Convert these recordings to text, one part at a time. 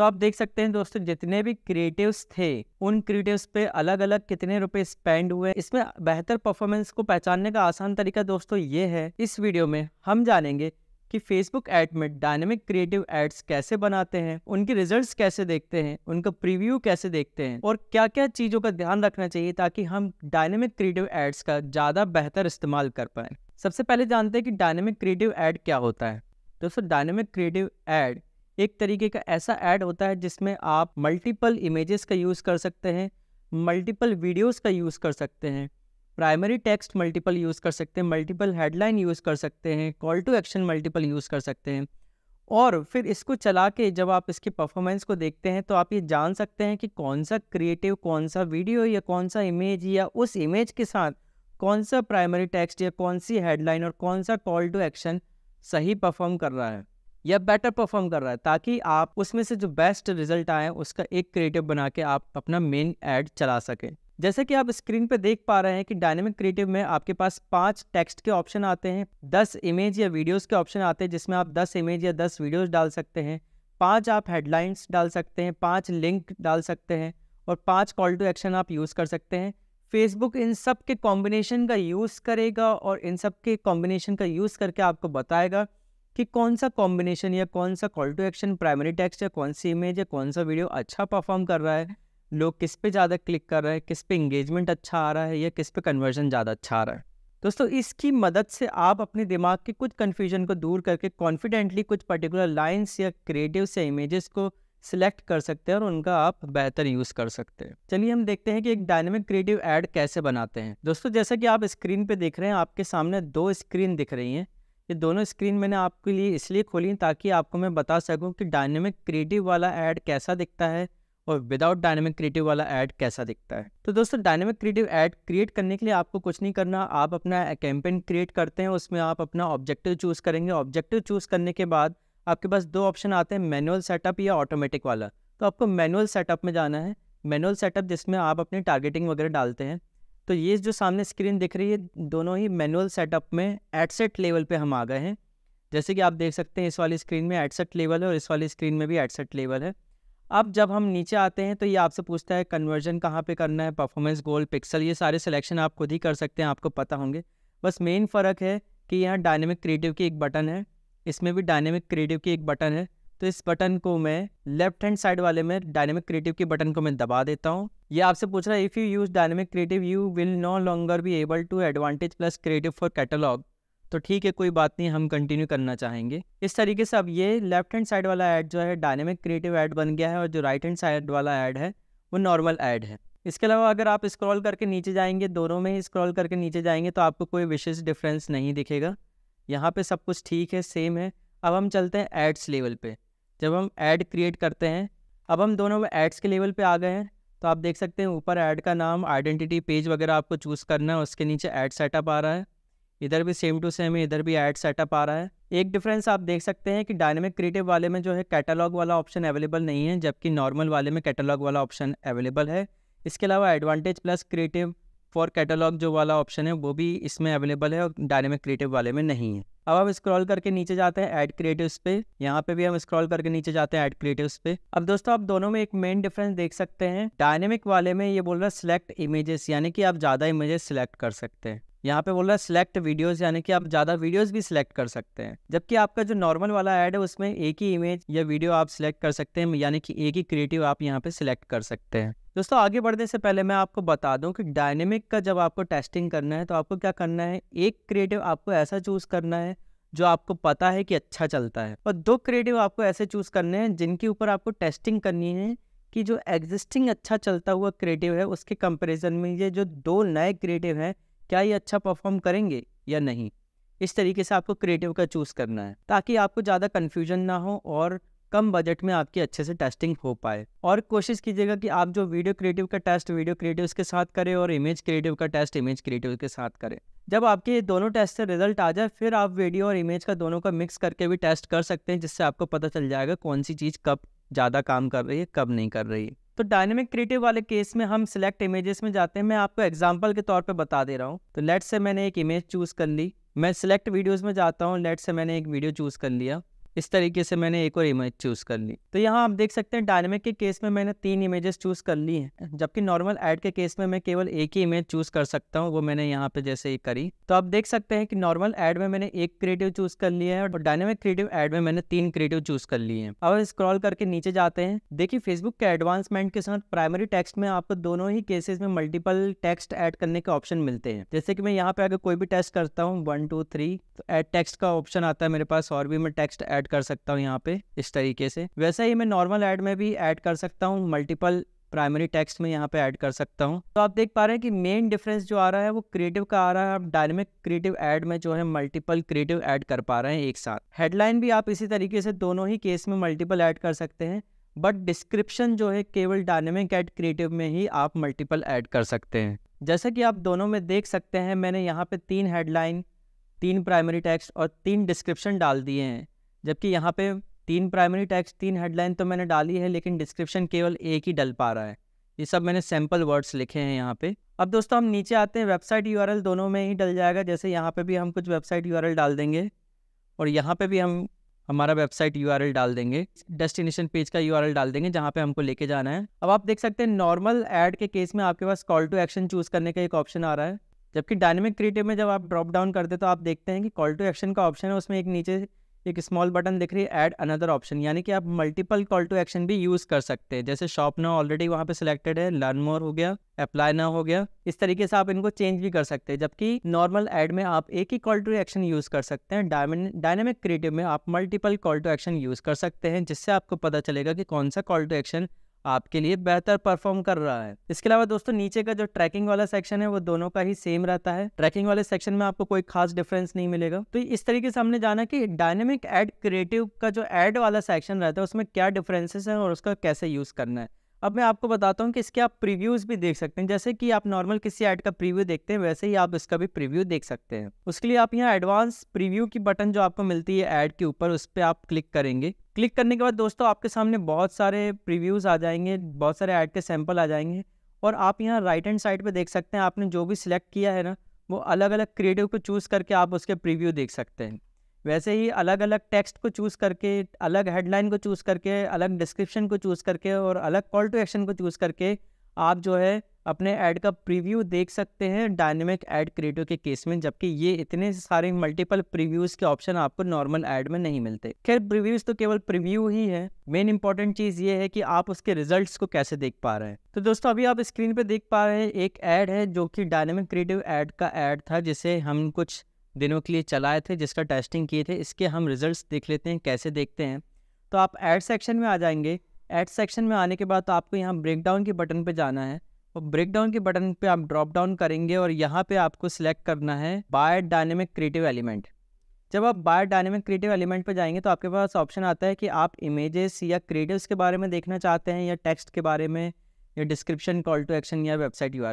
तो आप देख सकते हैं दोस्तों जितने भी क्रिएटिव्स थे उन क्रिएटिव्स पे अलग अलग कितने रुपए स्पेंड हुए इसमें बेहतर परफॉर्मेंस को पहचानने का आसान तरीका दोस्तों ये है इस वीडियो में हम जानेंगे कि फेसबुक एड में डायनेमिक क्रिएटिव एड्स कैसे बनाते हैं उनके रिजल्ट्स कैसे देखते हैं उनका प्रीव्यू कैसे देखते हैं और क्या क्या चीज़ों का ध्यान रखना चाहिए ताकि हम डायनेमिक क्रिएटिव एड्स का ज़्यादा बेहतर इस्तेमाल कर पाए सबसे पहले जानते हैं कि डायनेमिक क्रिएटिव एड क्या होता है दोस्तों डायनेमिक क्रिएटिव एड एक तरीके का ऐसा ऐड होता है जिसमें आप मल्टीपल इमेजेस का यूज़ कर सकते हैं मल्टीपल वीडियोस का यूज़ कर सकते हैं प्राइमरी टेक्स्ट मल्टीपल यूज़ कर सकते हैं मल्टीपल हेडलाइन यूज़ कर सकते हैं call to action multiple use कर सकते हैं और फिर इसको चला के जब आप इसकी परफॉर्मेंस को देखते हैं तो आप ये जान सकते हैं कि कौन सा क्रिएटिव कौन सा वीडियो या कौन सा इमेज या उस इमेज के साथ कौन सा प्राइमरी टेक्स्ट या कौन सी हेडलाइन और कौन सा कॉल टू एक्शन सही परफॉर्म कर रहा है या बेटर परफॉर्म कर रहा है ताकि आप उसमें से जो बेस्ट रिजल्ट आए उसका एक क्रिएटिव बना के आप अपना मेन ऐड चला सकें जैसे कि आप स्क्रीन पर देख पा रहे हैं कि डायनेमिक क्रिएटिव में आपके पास पांच टेक्स्ट के ऑप्शन आते हैं दस इमेज या वीडियोस के ऑप्शन आते हैं जिसमें आप दस इमेज या दस वीडियोस डाल सकते हैं पांच आप हेडलाइंस डाल सकते हैं पांच लिंक डाल सकते हैं और पांच कॉल टू एक्शन आप यूज़ कर सकते हैं फेसबुक इन सब के कॉम्बिनेशन का यूज़ करेगा और इन सब के कॉम्बिनेशन का यूज़ करके आपको बताएगा कि कौन सा कॉम्बिनेशन या कौन सा call to action primary text या कौन सी इमेज या कौन सा वीडियो अच्छा परफॉर्म कर रहा है लोग किस पे ज़्यादा क्लिक कर रहे हैं किस पे इंगेजमेंट अच्छा आ रहा है या किस पे कन्वर्जन ज़्यादा अच्छा आ रहा है दोस्तों इसकी मदद से आप अपने दिमाग के कुछ कन्फ्यूजन को दूर करके कॉन्फिडेंटली कुछ पर्टिकुलर लाइन्स या क्रिएटिव या इमेजेस को सिलेक्ट कर सकते हैं और उनका आप बेहतर यूज़ कर सकते हैं चलिए हम देखते हैं कि एक डायनेमिक क्रिएटिव एड कैसे बनाते हैं दोस्तों जैसा कि आप स्क्रीन पे देख रहे हैं आपके सामने दो स्क्रीन दिख रही हैं ये दोनों स्क्रीन मैंने आपके लिए इसलिए खोली ताकि आपको मैं बता सकूं कि डायनेमिक क्रिएटिव वाला ऐड कैसा दिखता है और विदाउट डायनेमिक क्रिएटिव वाला ऐड कैसा दिखता है तो दोस्तों डायनेमिक क्रिएटिव ऐड क्रिएट करने के लिए आपको कुछ नहीं करना आप अपना कैंपेन क्रिएट करते हैं उसमें आप अपना ऑब्जेक्टिव चूज़ करेंगे ऑब्जेक्टिव चूज़ करने के बाद आपके पास दो ऑप्शन आते हैं मैनुअल सेटअप या ऑटोमेटिक वाला तो आपको मैनुअल सेटअप में जाना है मैनुअल सेटअप जिसमें आप अपनी टारगेटिंग वगैरह डालते हैं तो ये जो सामने स्क्रीन दिख रही है दोनों ही मैनुअल सेटअप में एडसेट लेवल पे हम आ गए हैं जैसे कि आप देख सकते हैं इस वाली स्क्रीन में एडसेट लेवल है और इस वाली स्क्रीन में भी एडसेट लेवल है अब जब हम नीचे आते हैं तो ये आपसे पूछता है कन्वर्जन कहाँ पे करना है परफॉर्मेंस गोल पिक्सल ये सारे सिलेक्शन आप खुद ही कर सकते हैं आपको पता होंगे बस मेन फ़र्क है कि यहाँ डायनेमिक क्रिएटिव की एक बटन है इसमें भी डायनेमिक क्रिएटिव की एक बटन है तो इस बटन को मैं लेफ्ट हैंड साइड वाले में डायनेमिक क्रिएटिव के बटन को मैं दबा देता हूँ ये आपसे पूछ रहा है if you use dynamic creative you will no longer be able to advantage plus creative for catalogue तो ठीक है कोई बात नहीं हम कंटिन्यू करना चाहेंगे इस तरीके से अब ये लेफ्ट हैंड साइड वाला ऐड जो है डायनेमिक क्रिएटिव ऐड बन गया है और जो राइट हैंड साइड वाला ऐड है वो नॉर्मल ऐड है इसके अलावा अगर आप स्क्रॉल करके नीचे जाएंगे दोनों में ही स्क्रॉल करके नीचे जाएंगे तो आपको कोई विशेष डिफरेंस नहीं दिखेगा यहाँ पे सब कुछ ठीक है सेम है अब हम चलते हैं एड्स लेवल पे जब हम ऐड क्रिएट करते हैं अब हम दोनों एड्स के लेवल पे आ गए हैं तो आप देख सकते हैं ऊपर ऐड का नाम आइडेंटिटी पेज वगैरह आपको चूज़ करना है उसके नीचे ऐड सेटअप आ रहा है इधर भी सेम टू सेम इधर भी ऐड सेटअप आ रहा है एक डिफरेंस आप देख सकते हैं कि डायनेमिक क्रिएटिव वाले में जो है कैटलॉग वाला ऑप्शन अवेलेबल नहीं है जबकि नॉर्मल वाले में कैटलॉग वाला ऑप्शन अवेलेबल है इसके अलावा advantage plus creative for catalogue जो वाला ऑप्शन है वो भी इसमें अवेलेबल है और डायनेमिक क्रिएटिव वाले में नहीं है अब हम स्क्रॉल करके नीचे जाते हैं ऐड क्रिएटिव्स पे यहाँ पे भी हम स्क्रॉल करके नीचे जाते हैं ऐड क्रिएटिव्स पे अब दोस्तों आप दोनों में एक मेन डिफरेंस देख सकते हैं डायनेमिक वाले में ये बोल रहा है सिलेक्ट इमेजेस यानी कि आप ज़्यादा इमेजेस सिलेक्ट कर सकते हैं यहाँ पे बोल रहा है सिलेक्ट वीडियोस यानी कि आप ज़्यादा वीडियोस भी सिलेक्ट कर सकते हैं जबकि आपका जो नॉर्मल वाला ऐड है उसमें एक ही इमेज या वीडियो आप सिलेक्ट कर सकते हैं यानी कि एक ही क्रिएटिव आप यहाँ पे सिलेक्ट कर सकते हैं दोस्तों आगे बढ़ने से पहले मैं आपको बता दूं कि डायनेमिक का जब आपको टेस्टिंग करना है तो आपको क्या करना है एक क्रिएटिव आपको ऐसा चूज़ करना है जो आपको पता है कि अच्छा चलता है और दो क्रिएटिव आपको ऐसे चूज़ करने हैं जिनके ऊपर आपको टेस्टिंग करनी है कि जो एग्जिस्टिंग अच्छा चलता हुआ क्रिएटिव है उसके कंपेरिजन में ये जो दो नए क्रिएटिव हैं क्या ये अच्छा परफॉर्म करेंगे या नहीं इस तरीके से आपको क्रिएटिव का चूज़ करना है ताकि आपको ज़्यादा कन्फ्यूजन ना हो और कम बजट में आपकी अच्छे से टेस्टिंग हो पाए और कोशिश कीजिएगा कि आप जो वीडियो क्रिएटिव का टेस्ट वीडियो क्रिएटिव के साथ करें और इमेज क्रिएटिव का टेस्ट इमेज क्रिएटिव के साथ करें जब आपके ये दोनों टेस्ट से रिजल्ट आ जाए फिर आप वीडियो और इमेज का दोनों का मिक्स करके भी टेस्ट कर सकते हैं जिससे आपको पता चल जाएगा कौन सी चीज़ कब ज़्यादा काम कर रही है कब नहीं कर रही है तो डायनेमिक क्रिएटिव वाले केस में हम सिलेक्ट इमेजेस में जाते हैं मैं आपको एग्जाम्पल के तौर पर बता दे रहा हूँ तो लेट से मैंने एक इमेज चूज़ कर ली मैं सिलेक्ट वीडियोज़ में जाता हूँ लेट से मैंने एक वीडियो चूज़ कर लिया इस तरीके से मैंने एक और इमेज चूज कर ली तो यहाँ आप देख सकते हैं डायनेमिक के केस में मैंने तीन इमेजेस चूज कर ली हैं जबकि नॉर्मल एड के केस में मैं केवल एक ही इमेज चूज कर सकता हूँ वो मैंने यहाँ पे जैसे ही करी तो आप देख सकते हैं कि नॉर्मल एड में मैंने एक क्रिएटिव चूज कर लिया है और डायनेमिक क्रिएटिव एड में मैंने तीन क्रिएटिव चूज कर लिए हैं अब स्क्रॉल करके नीचे जाते हैं देखिए फेसबुक के एडवांसमेंट के साथ प्राइमरी टेक्स्ट में आपको दोनों ही केसेस में मल्टीपल टेक्स्ट एड करने के ऑप्शन मिलते हैं जैसे कि मैं यहाँ पे अगर कोई भी टेस्ट करता हूँ वन टू थ्री तो एड टेक्स्ट का ऑप्शन आता है मेरे पास और भी मैं टेक्स्ट एड ऐड कर सकता हूँ यहाँ पे इस तरीके से वैसे ही मैं नॉर्मल ऐड में भी ऐड कर सकता हूँ मल्टीपल प्राइमरी टेक्स्ट में यहाँ पे ऐड कर सकता हूँ तो आप देख पा रहे हैं कि मेन डिफरेंस जो आ रहा है वो क्रिएटिव का आ रहा है आप डायनेमिक क्रिएटिव ऐड में जो है मल्टीपल क्रिएटिव ऐड कर पा रहे हैं एक साथ हेडलाइन भी आप इसी तरीके से दोनों ही केस में मल्टीपल ऐड कर सकते हैं बट डिस्क्रिप्शन जो है केवल डायनेमिक एड क्रिएटिव में ही आप मल्टीपल ऐड कर सकते हैं जैसा कि आप दोनों में देख सकते हैं मैंने यहाँ पे तीन हेडलाइन तीन प्राइमरी टेक्स्ट और तीन डिस्क्रिप्शन डाल दिए हैं जबकि यहाँ पे तीन प्राइमरी टैक्स तीन हेडलाइन तो मैंने डाली है लेकिन डिस्क्रिप्शन केवल एक ही डल पा रहा है ये सब मैंने सैम्पल वर्ड्स लिखे हैं यहाँ पे अब दोस्तों हम नीचे आते हैं वेबसाइट यू दोनों में ही डल जाएगा जैसे यहाँ पर भी हम कुछ वेबसाइट यू डाल देंगे और यहाँ पे भी हम हमारा वेबसाइट यू डाल देंगे डेस्टिनेशन पेज का यू डाल देंगे जहाँ पे हमको लेके जाना है अब आप देख सकते हैं नॉर्मल एड के केस में आपके पास कॉल टू एक्शन चूज़ करने का एक ऑप्शन आ रहा है जबकि डायनेमिक क्रिएटिव में जब आप ड्रॉप डाउन करते तो आप देखते हैं कि कॉल टू एक्शन का ऑप्शन है उसमें एक नीचे एक स्मॉल बटन दिख रही है ऐड अनदर ऑप्शन यानी कि आप मल्टीपल कॉल टू एक्शन भी यूज़ कर सकते हैं जैसे शॉप ना ऑलरेडी वहाँ पे सिलेक्टेड है लर्न मोर हो गया अप्लाई ना हो गया इस तरीके से आप इनको चेंज भी कर सकते हैं जबकि नॉर्मल एड में आप एक ही कॉल टू एक्शन यूज़ कर सकते हैं डायनेमिक क्रिएटिव में आप multiple call to action use कर सकते हैं जिससे आपको पता चलेगा कि कौन सा कॉल टू एक्शन आपके लिए बेहतर परफॉर्म कर रहा है इसके अलावा दोस्तों नीचे का जो ट्रैकिंग वाला सेक्शन है वो दोनों का ही सेम रहता है ट्रैकिंग वाले सेक्शन में आपको कोई खास डिफरेंस नहीं मिलेगा तो इस तरीके से हमने जाना कि डायनेमिक एड क्रिएटिव का जो एड वाला सेक्शन रहता है उसमें क्या डिफरेंसेस है और उसका कैसे यूज करना है अब मैं आपको बताता हूँ कि इसके आप प्रीव्यूज़ भी देख सकते हैं जैसे कि आप नॉर्मल किसी ऐड का प्रीव्यू देखते हैं वैसे ही आप इसका भी प्रीव्यू देख सकते हैं उसके लिए आप यहाँ एडवांस प्रीव्यू की बटन जो आपको मिलती है ऐड के ऊपर उस पर आप क्लिक करेंगे क्लिक करने के बाद दोस्तों आपके सामने बहुत सारे प्रीव्यूज़ आ जाएंगे बहुत सारे ऐड के सैम्पल आ जाएंगे और आप यहाँ राइट हैंड साइड पर देख सकते हैं आपने जो भी सिलेक्ट किया है ना वो अलग अलग क्रिएटिव को चूज़ करके आप उसके प्रीव्यू देख सकते हैं वैसे ही अलग अलग टेक्स्ट को चूज़ करके अलग हेडलाइन को चूज़ करके अलग डिस्क्रिप्शन को चूज़ करके और अलग कॉल टू एक्शन को चूज़ करके आप जो है अपने ऐड का प्रीव्यू देख सकते हैं डायनेमिक ऐड क्रिएटिव के केस में जबकि ये इतने सारे मल्टीपल प्रीव्यूज़ के ऑप्शन आपको नॉर्मल ऐड में नहीं मिलते खैर प्रीव्यूज़ तो केवल प्रीव्यू ही है मेन इंपॉर्टेंट चीज़ ये है कि आप उसके रिजल्ट्स को कैसे देख पा रहे हैं तो दोस्तों अभी आप स्क्रीन पर देख पा रहे हैं एक ऐड है जो कि डायनेमिक क्रिएटिव ऐड का ऐड था जिसे हम कुछ दिनों के लिए चलाए थे जिसका टेस्टिंग किए थे इसके हम रिजल्ट्स देख लेते हैं कैसे देखते हैं तो आप ऐड सेक्शन में आ जाएंगे ऐड सेक्शन में आने के बाद तो आपको यहाँ ब्रेक डाउन के बटन पर जाना है और ब्रेक डाउन के बटन पर आप ड्रॉप डाउन करेंगे और यहाँ पर आपको सिलेक्ट करना है बाय डायनेमिक क्रिएटिव एलिमेंट जब आप बायो डायनेमिक क्रिएटिव एलिमेंट पर जाएंगे तो आपके पास ऑप्शन आता है कि आप इमेजेस या क्रिएटिव्स के बारे में देखना चाहते हैं या टेक्स्ट के बारे में या डिस्क्रिप्शन कॉल टू एक्शन या वेबसाइट यू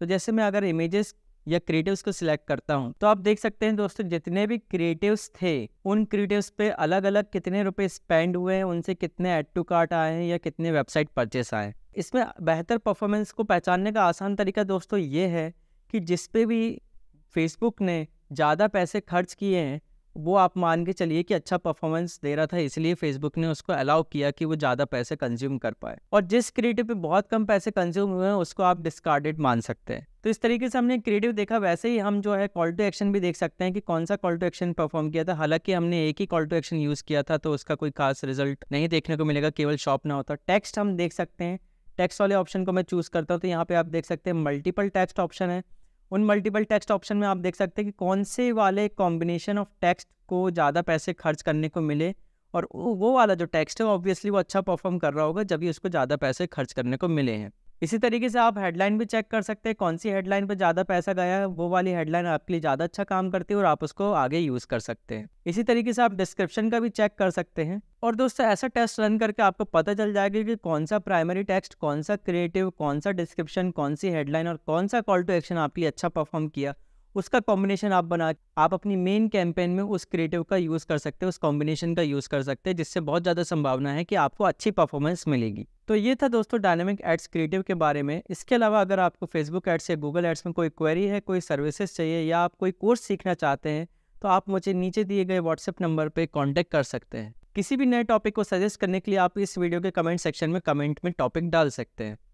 तो जैसे मैं अगर इमेजेस या क्रिएटिव्स को सिलेक्ट करता हूँ तो आप देख सकते हैं दोस्तों जितने भी क्रिएटिव्स थे उन क्रिएटिव्स पे अलग अलग कितने रुपए स्पेंड हुए हैं उनसे कितने एड टू कार्ट आए हैं या कितने वेबसाइट परचेस आए हैं इसमें बेहतर परफॉर्मेंस को पहचानने का आसान तरीका दोस्तों ये है कि जिसपे भी फेसबुक ने ज़्यादा पैसे खर्च किए हैं वो आप मान के चलिए कि अच्छा परफॉर्मेंस दे रहा था इसलिए फेसबुक ने उसको अलाउ किया कि वो ज़्यादा पैसे कंज्यूम कर पाए और जिस क्रिएटिव पे बहुत कम पैसे कंज्यूम हुए हैं उसको आप डिस्कार्डेड मान सकते हैं तो इस तरीके से हमने क्रिएटिव देखा वैसे ही हम जो है कॉल टू एक्शन भी देख सकते हैं कि कौन सा कॉल टू एक्शन परफॉर्म किया था हालांकि हमने एक ही कॉल टू एक्शन यूज़ किया था तो उसका कोई खास रिजल्ट नहीं देखने को मिलेगा केवल शॉप ना होता टेक्स्ट हम देख सकते हैं टेक्स्ट वाले ऑप्शन को मैं चूज़ करता हूँ तो यहाँ पे आप देख सकते हैं मल्टीपल टेक्स्ट ऑप्शन है उन मल्टीपल टेक्स्ट ऑप्शन में आप देख सकते हैं कि कौन से वाले कॉम्बिनेशन ऑफ टेक्स्ट को ज़्यादा पैसे खर्च करने को मिले और वो वाला जो टेक्स्ट है ऑब्वियसली वो अच्छा परफॉर्म कर रहा होगा जब भी उसको ज़्यादा पैसे खर्च करने को मिले हैं इसी तरीके से आप हेडलाइन भी चेक कर सकते हैं कौन सी हेडलाइन पर ज़्यादा पैसा गया है वो वाली हेडलाइन आपके लिए ज़्यादा अच्छा काम करती है और आप उसको आगे यूज़ कर सकते हैं इसी तरीके से आप डिस्क्रिप्शन का भी चेक कर सकते हैं और दोस्तों ऐसा टेस्ट रन करके आपको पता चल जाएगा कि कौन सा प्राइमरी टेक्स्ट कौन सा क्रिएटिव कौन सा डिस्क्रिप्शन कौन सी हेडलाइन और कौन सा कॉल टू एक्शन आपके लिए अच्छा परफॉर्म किया उसका कॉम्बिनेशन आप बना आप अपनी मेन कैंपेन में उस क्रिएटिव का यूज़ कर सकते हैं उस कॉम्बिनेशन का यूज़ कर सकते हैं जिससे बहुत ज़्यादा संभावना है कि आपको अच्छी परफॉर्मेंस मिलेगी तो ये था दोस्तों डायनेमिक एड्स क्रिएटिव के बारे में इसके अलावा अगर आपको फेसबुक एड्स या गूगल एड्स में कोई क्वेरी है कोई सर्विसेज चाहिए या आप कोई कोर्स सीखना चाहते हैं तो आप मुझे नीचे दिए गए व्हाट्सएप नंबर पर कॉन्टैक्ट कर सकते हैं किसी भी नए टॉपिक को सजेस्ट करने के लिए आप इस वीडियो के कमेंट सेक्शन में कमेंट में टॉपिक डाल सकते हैं